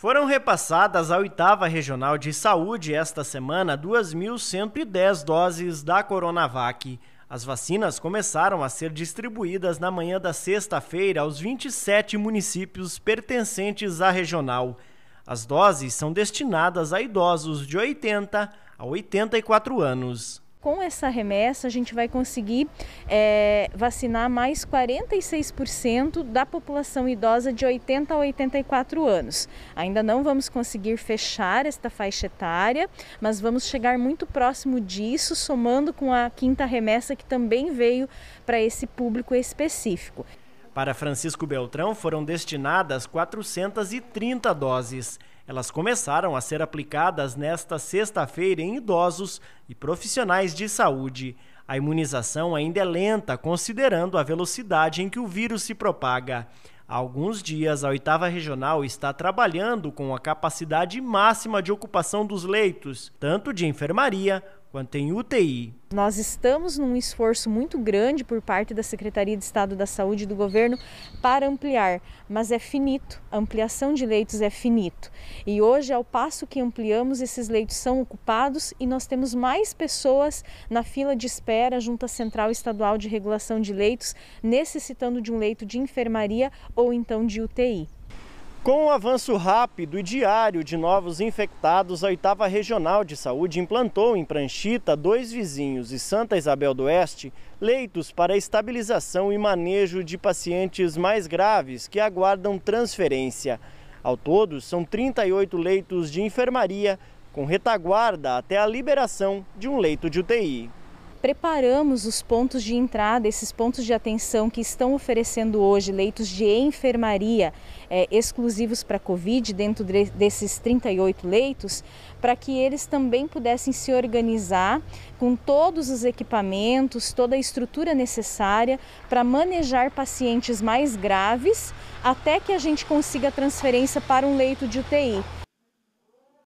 Foram repassadas à oitava Regional de Saúde esta semana 2.110 doses da Coronavac. As vacinas começaram a ser distribuídas na manhã da sexta-feira aos 27 municípios pertencentes à regional. As doses são destinadas a idosos de 80 a 84 anos. Com essa remessa, a gente vai conseguir é, vacinar mais 46% da população idosa de 80 a 84 anos. Ainda não vamos conseguir fechar esta faixa etária, mas vamos chegar muito próximo disso, somando com a quinta remessa que também veio para esse público específico. Para Francisco Beltrão, foram destinadas 430 doses. Elas começaram a ser aplicadas nesta sexta-feira em idosos e profissionais de saúde. A imunização ainda é lenta, considerando a velocidade em que o vírus se propaga. Há alguns dias, a oitava regional está trabalhando com a capacidade máxima de ocupação dos leitos, tanto de enfermaria quanto em UTI. Nós estamos num esforço muito grande por parte da Secretaria de Estado da Saúde do governo para ampliar, mas é finito. A ampliação de leitos é finito. E hoje, ao passo que ampliamos, esses leitos são ocupados e nós temos mais pessoas na fila de espera junto à Central Estadual de Regulação de Leitos, necessitando de um leito de enfermaria ou então de UTI. Com o avanço rápido e diário de novos infectados, a oitava Regional de Saúde implantou em Pranchita, Dois Vizinhos e Santa Isabel do Oeste leitos para estabilização e manejo de pacientes mais graves que aguardam transferência. Ao todo, são 38 leitos de enfermaria, com retaguarda até a liberação de um leito de UTI preparamos os pontos de entrada, esses pontos de atenção que estão oferecendo hoje leitos de enfermaria é, exclusivos para Covid, dentro de, desses 38 leitos, para que eles também pudessem se organizar com todos os equipamentos, toda a estrutura necessária para manejar pacientes mais graves até que a gente consiga a transferência para um leito de UTI.